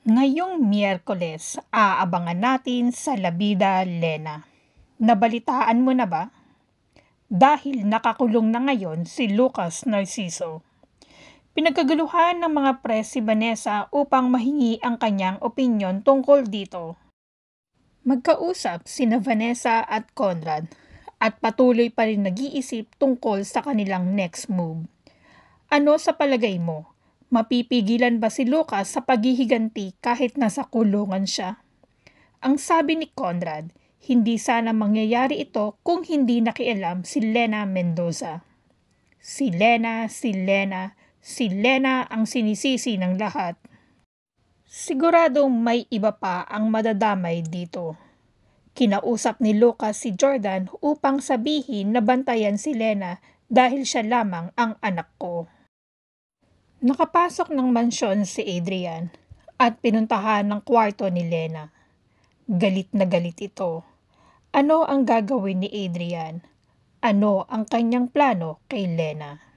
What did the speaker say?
Ngayong Miyerkules, aabangan natin sa Labida Lena. Nabalitaan mo na ba? Dahil nakakulong na ngayon si Lucas Narciso. Pinagkaguluhan ng mga press si Vanessa upang mahingi ang kanyang opinyon tungkol dito. Magkausap sina Vanessa at Conrad at patuloy pa rin nag-iisip tungkol sa kanilang next move. Ano sa palagay mo? Mapipigilan ba si Lucas sa paghihiganti kahit nasa kulungan siya? Ang sabi ni Conrad, hindi sana mangyayari ito kung hindi nakialam si Lena Mendoza. Si Lena, si Lena, si Lena ang sinisisi ng lahat. Siguradong may iba pa ang madadamay dito. Kinausap ni Lucas si Jordan upang sabihin na bantayan si Lena dahil siya lamang ang anak ko. Nakapasok ng mansyon si Adrian at pinuntahan ng kwarto ni Lena. Galit na galit ito. Ano ang gagawin ni Adrian? Ano ang kanyang plano kay Lena?